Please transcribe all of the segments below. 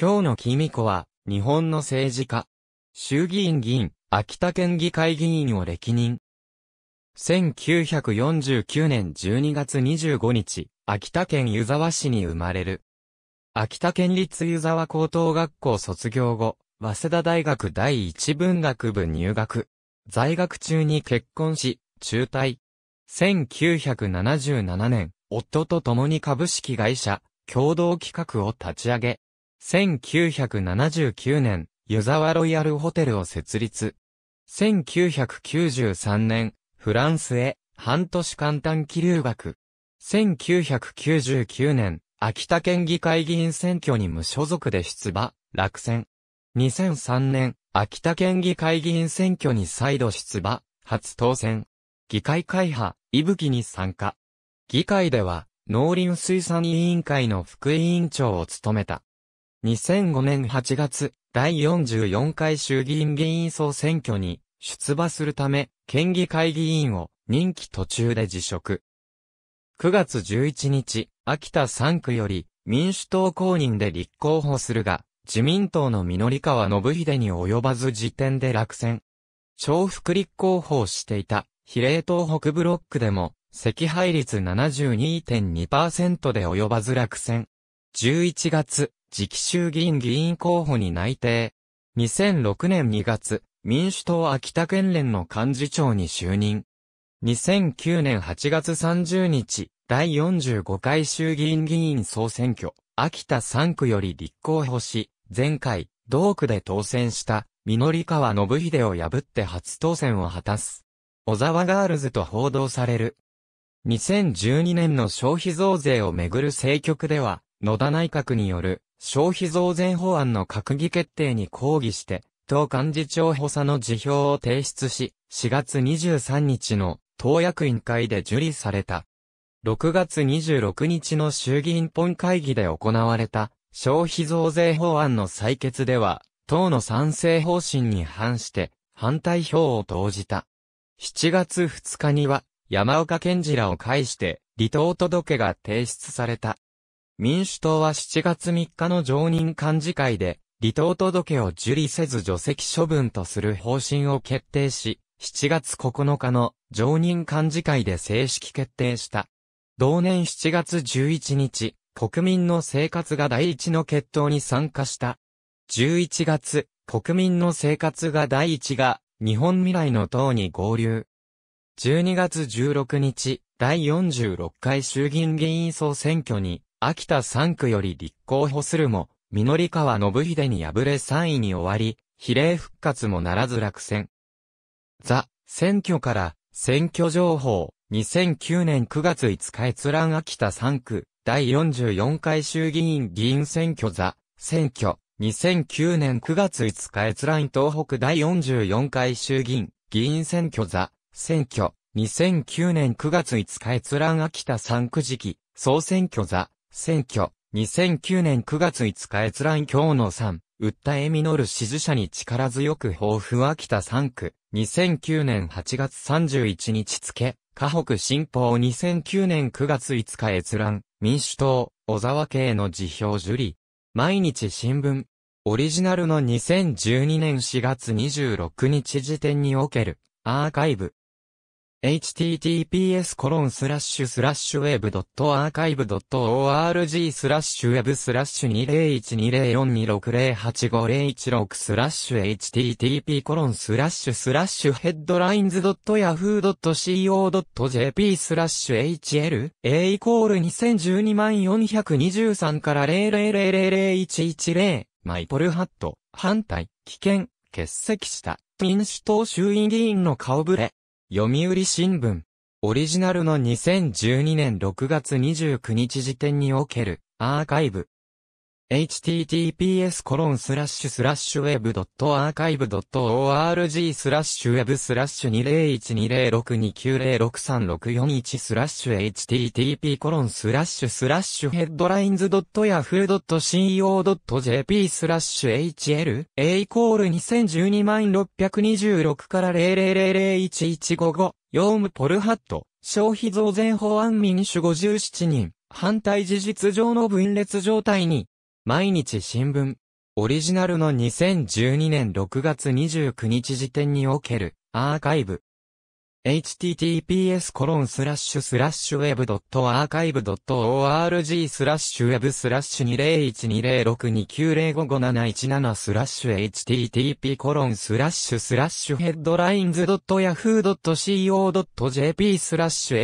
今日の君子は、日本の政治家。衆議院議員、秋田県議会議員を歴任。1949年12月25日、秋田県湯沢市に生まれる。秋田県立湯沢高等学校卒業後、早稲田大学第一文学部入学。在学中に結婚し、中退。1977年、夫と共に株式会社、共同企画を立ち上げ、1979年、湯沢ロイヤルホテルを設立。1993年、フランスへ半年間短期留学。1999年、秋田県議会議員選挙に無所属で出馬、落選。2003年、秋田県議会議員選挙に再度出馬、初当選。議会会派、いぶきに参加。議会では、農林水産委員会の副委員長を務めた。2005年8月、第44回衆議院議員総選挙に出馬するため、県議会議員を任期途中で辞職。9月11日、秋田3区より民主党公認で立候補するが、自民党の実川信秀に及ばず時点で落選。重複立候補をしていた比例党北ブロックでも、赤配率72.2%で及ばず落選。11月、次期衆議院議員候補に内定。2006年2月、民主党秋田県連の幹事長に就任。2009年8月30日、第45回衆議院議員総選挙、秋田3区より立候補し、前回、同区で当選した、緑川信秀を破って初当選を果たす。小沢ガールズと報道される。2012年の消費増税をめぐる政局では、野田内閣による消費増税法案の閣議決定に抗議して、党幹事長補佐の辞表を提出し、4月23日の党役員会で受理された。6月26日の衆議院本会議で行われた消費増税法案の採決では、党の賛成方針に反して反対票を投じた。7月2日には山岡健次らを介して離党届が提出された。民主党は7月3日の常任幹事会で、離党届を受理せず除籍処分とする方針を決定し、7月9日の常任幹事会で正式決定した。同年7月11日、国民の生活が第一の決闘に参加した。11月、国民の生活が第一が、日本未来の党に合流。12月16日、第46回衆議院議員総選挙に、秋田3区より立候補するも、実川信秀に敗れ3位に終わり、比例復活もならず落選。ザ、選挙から、選挙情報、2009年9月5日閲覧秋田3区、第44回衆議院議員選挙ザ、選挙、2009年9月5日閲覧東北第44回衆議院、議員選挙ザ、選挙、2009年9月5日閲覧秋田3区時期、総選挙ザ、選挙、2009年9月5日閲覧今日の3、訴え実る支持者に力強く抱負秋田3区、2009年8月31日付、河北新報2009年9月5日閲覧、民主党、小沢家への辞表受理。毎日新聞、オリジナルの2012年4月26日時点における、アーカイブ、https コロンスラッシュスラッシュウェブアーカイブ org スラッシュウェブスラッシュ2012042608501スラッシュ http コロンスラッシュスラッシュヘッドラインズドットヤフードット CO.jp スラッシュ HL A イコール2012万423から0000110マイポルハット反対危険欠席した民主党衆院議員の顔ぶれ読売新聞、オリジナルの2012年6月29日時点における、アーカイブ、https コロンスラッシュスラッシュウェブアーカイブ org スラッシュウェブスラッシュ2012062963641スラッシュ http コロンスラッシュスラッシュヘッドラインズドットヤフードット co.jp スラッシュ hl, a イコール2012万626から000011555ヨームポルハット消費増税法案民主57人反対事実上の分裂状態に毎日新聞、オリジナルの2012年6月29日時点におけるアーカイブ、https コロンスラッシュスラッシュ web.archive.org スラッシュ web スラッシュ2012062905571スラッシュ http コロンスラッシュスラッシュヘッドラインズ .yahoo.co.jp スラッシュ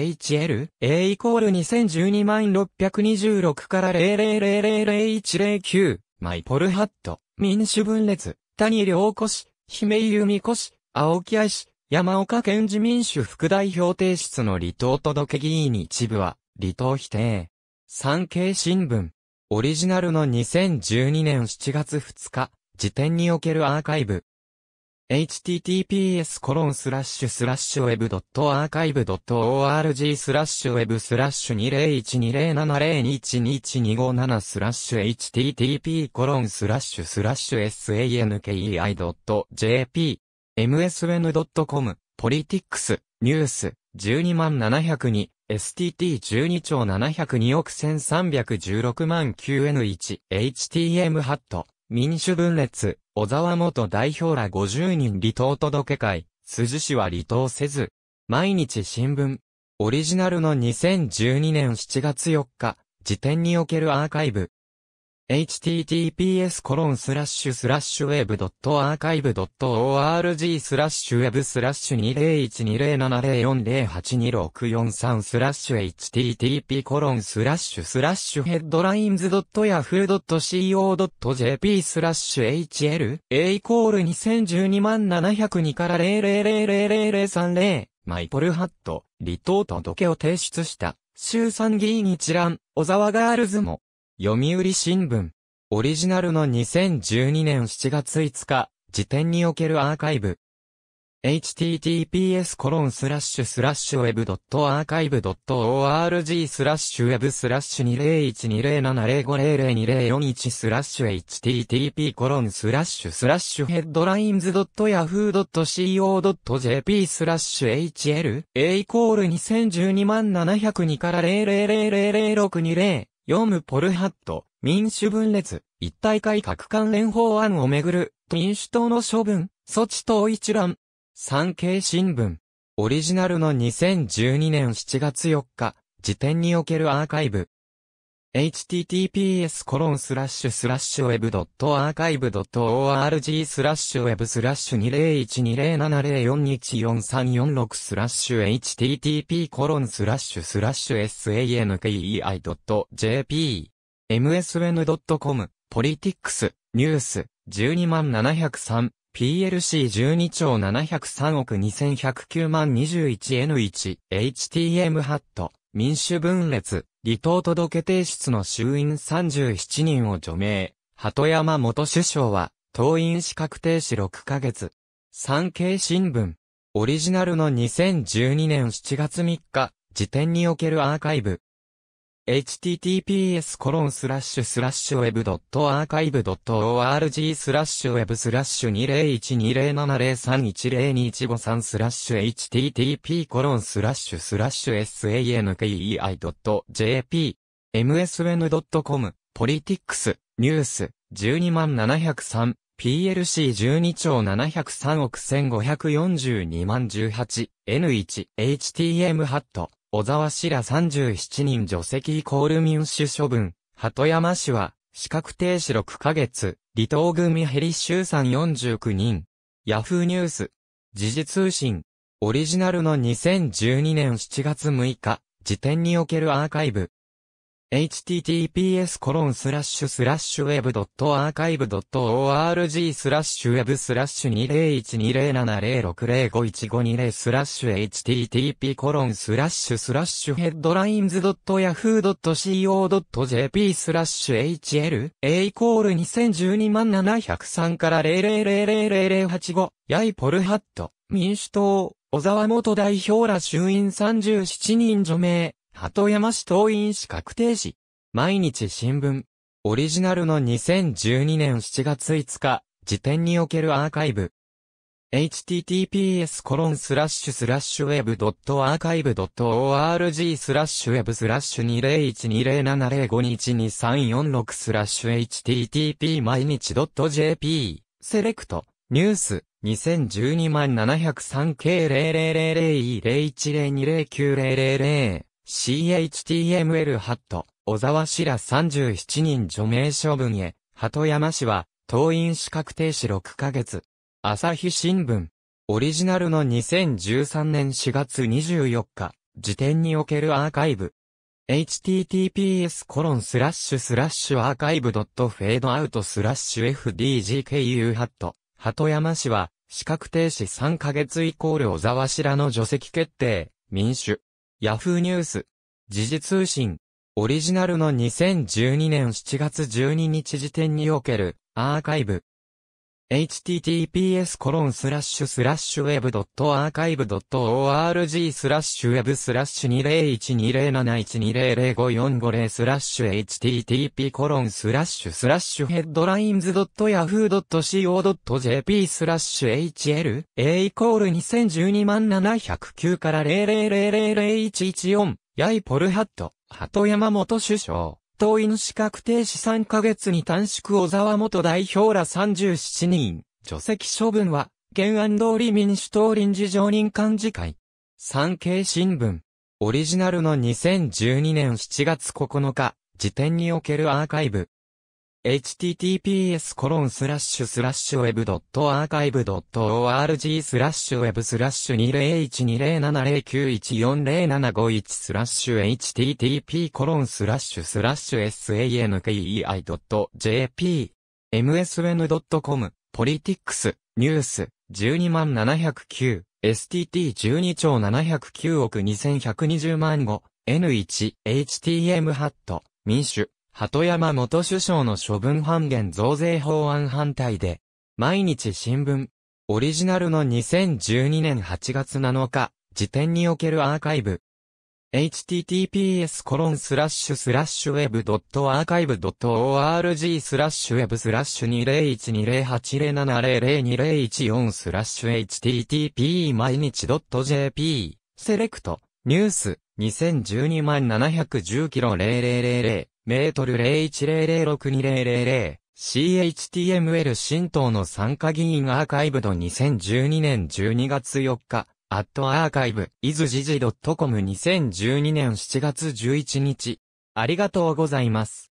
hl a イコール2012万626から0000109マイポルハット民主分裂谷良子氏姫由美子氏青木愛氏山岡県自民主副代表提出の離党届議員一部は、離党否定。産経新聞。オリジナルの2012年7月2日、時点におけるアーカイブ。https コロンスラッシュスラッシュウェブアーカイブ org スラッシュウェブスラッシュ2012070212125スラッシュ http コロンスラッシュスラッシュ sankei jp msn.com、ポリティックス、ニュース、12万702、STT12 兆702億1316万 9N1、HTM ハット、民主分裂、小沢元代表ら50人離党届会、筋氏は離党せず、毎日新聞、オリジナルの2012年7月4日、時点におけるアーカイブ、https コロンスラッシュスラッシュ web.archive.org スラッシュ web スラッシュ20120704082643スラッシュ http コロンスラッシュスラッシュヘッドラインズ .yahoo.co.jp スラッシュ hl a イコール2012万702から0000030マイポルハット、リトー離時計を提出した、衆参議院一覧、小沢ガールズも、読売新聞。オリジナルの2012年7月5日、時点におけるアーカイブ。https コロンスラッシュスラッシュ web.archive.org スラッシュウェブスラッシュ2012070500204スラッシュ http コロンスラッシュスラッシュヘッドラインズヤフードット c o j p スラッシュ hl a イコール2012万702から0 0 0 6 2 0読むポルハット、民主分裂、一体改革関連法案をめぐる、民主党の処分、措置等一覧。産経新聞。オリジナルの2012年7月4日、時点におけるアーカイブ。https://web.archive.org スラッシュ web スラッシュ2012070414346スラッシュ http コロンスラッシュスラッシュ sankei.jp msn.com ポリティックスニュース12万703 PLC12 兆703億2109万 21N1 HTM ハット民主分裂離党届提出の衆院37人を除名。鳩山元首相は、党員資格停止6ヶ月。産経新聞。オリジナルの2012年7月3日、時点におけるアーカイブ。https://web.archive.org web 20120703102153 http sankei.jp msn.com ポリティックスニュース12703 PLC12 兆703億1542万18 N1 HTM ハット小沢氏ら37人除籍イコール民主処分、鳩山氏は、資格停止6ヶ月、離島組ヘリ集散49人。ヤフーニュース。時事通信。オリジナルの2012年7月6日、時点におけるアーカイブ。https コロンスラッシュスラッシュウェブアーカイブ org スラッシュウェブスラッシュ2012070605150スラッシュ http コロンスラッシュスラッシュヘッドラインズヤフードット CO.jp スラッシュ HL A イコール2012万703から0000085ヤイポルハット民主党小沢元代表ら衆院37人除名鳩山市党員資格定止。毎日新聞。オリジナルの2012年7月5日、時点におけるアーカイブ。https コロンスラッシュスラッシュ web.archive.org スラッシュウェブスラッシュ201207052123446スラッシュ http 毎日 .jp セレクトニュース2012万 703K0000E01020900 CHTML ハット、小沢氏ら37人除名処分へ、鳩山氏は、党員資格停止6ヶ月。朝日新聞。オリジナルの2013年4月24日、時点におけるアーカイブ。https コロンスラッシュスラッシュアーカイブドットフェードアウトスラッシュ fdgku ハット、鳩山氏は、資格停止3ヶ月イコール小沢氏らの除籍決定、民主。Yahoo ニュース、時事通信、オリジナルの2012年7月12日時点におけるアーカイブ、https://web.archive.org スラッシュ web スラッシュ201207120545スラッシュ http コロンスラッシュスラッシュヘッドラインズ .yahoo.co.jp スラッシュ hl, a イコール2012万709から00000114、ヤイポルハット、鳩山本首相。党員資格停止3ヶ月に短縮小沢元代表ら37人、除籍処分は、原案通り民主党臨時常任幹事会。産経新聞。オリジナルの2012年7月9日、時点におけるアーカイブ。https コロンスラッシュスラッシュ web.archive.org スラッシュ web スラッシュ2012070914075スラッシュ http コロンスラッシュスラッシュ sankei.jp msn.com ポリティックスニュース12万709 STT12 兆709億2120万語 N1HTM ハット民主鳩山元首相の処分半減増税法案反対で、毎日新聞、オリジナルの2012年8月7日、時点におけるアーカイブ、https w e b a r c h i v e org スラッシュウェブスラッシュ2012080700201スラッシュ http 毎日 .jp セレクトニュース2012万710キロ0000メートル0 1 0 0 6 2 0 0 0 CHTML 新党の参加議員アーカイブド2012年12月4日、アットアーカイブ、イズジジドットコム2 0 1 2年7月11日。ありがとうございます。